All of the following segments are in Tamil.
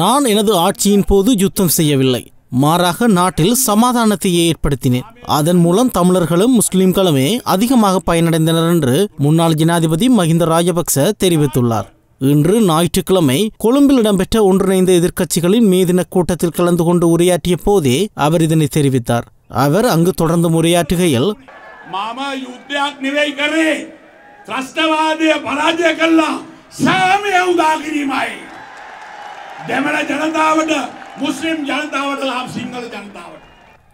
நான் எனது ஆட்சியின் போது யுத்தம் செய்யவில்லை மாறாக நாட்டில் சமாதானத்தையே ஏற்படுத்தினேன் அதன் மூலம் தமிழர்களும் முஸ்லிம்களுமே அதிகமாக பயனடைந்தனர் என்று முன்னாள் ஜனாதிபதி மஹிந்த ராஜபக்ச தெரிவித்துள்ளார் இன்று ஞாயிற்றுக்கிழமை கொழும்பில் இடம்பெற்ற ஒன்றிணைந்த எதிர்க்கட்சிகளின் மீதின கூட்டத்தில் கலந்து கொண்டு உரையாற்றிய போதே அவர் இதனை தெரிவித்தார் அவர் அங்கு தொடர்ந்து உரையாற்றுகையில் மாமா දෙමළ ජනතාවට මුස්ලිම්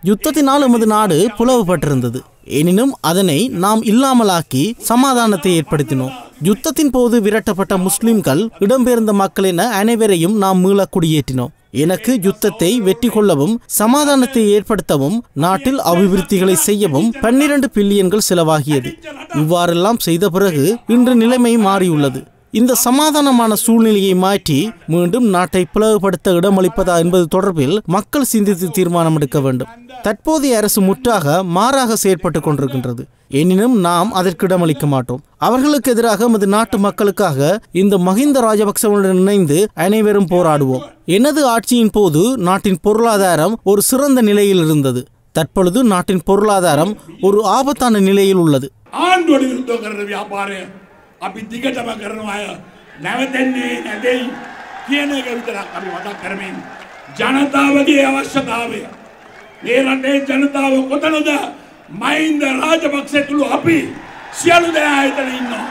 யுத்தத்தினால் உமது நாடு புலவுபட்டிருந்தது எனினும் அதனை நாம் இல்லாமலாக்கி சமாதானத்தை ஏற்படுத்தினோம் யுத்தத்தின் போது விரட்டப்பட்ட முஸ்லிம்கள் இடம்பெயர்ந்த மக்கள் என அனைவரையும் நாம் மீள குடியேற்றினோம் எனக்கு யுத்தத்தை வெற்றி கொள்ளவும் சமாதானத்தை ஏற்படுத்தவும் நாட்டில் அபிவிருத்திகளை செய்யவும் பன்னிரண்டு பில்லியன்கள் செலவாகியது இவ்வாறெல்லாம் செய்த பிறகு இன்று நிலைமை மாறியுள்ளது இந்த சமாதானமான சூழ்நிலையை மாற்றி மீண்டும் நாட்டை பிளவுபடுத்த இடமளிப்பதா என்பது தொடர்பில் மக்கள் சிந்தித்து தீர்மானம் எடுக்க வேண்டும் தற்போதைய அரசு முற்றாக மாறாக செயற்பட்டுக் கொண்டிருக்கின்றது எனினும் நாம் அதற்கு இடமளிக்க மாட்டோம் அவர்களுக்கு எதிராக நமது நாட்டு மக்களுக்காக இந்த மஹிந்த ராஜபக்சவுடன் இணைந்து அனைவரும் போராடுவோம் எனது ஆட்சியின் போது நாட்டின் பொருளாதாரம் ஒரு சிறந்த நிலையில் இருந்தது தற்பொழுது நாட்டின் பொருளாதாரம் ஒரு ஆபத்தான நிலையில் உள்ளது අපි දිගටම කරන අය නැවතෙන්නේ නැදෙයි කියන එක විතරක් අපි මතක් කරමින් ජනතාවගේ අවශ්‍යතාවය මේ රටේ ජනතාව කොතනද මහින්ද රාජපක්ෂ තුළු අපි සියලු දෙනා එතන ඉන්නවා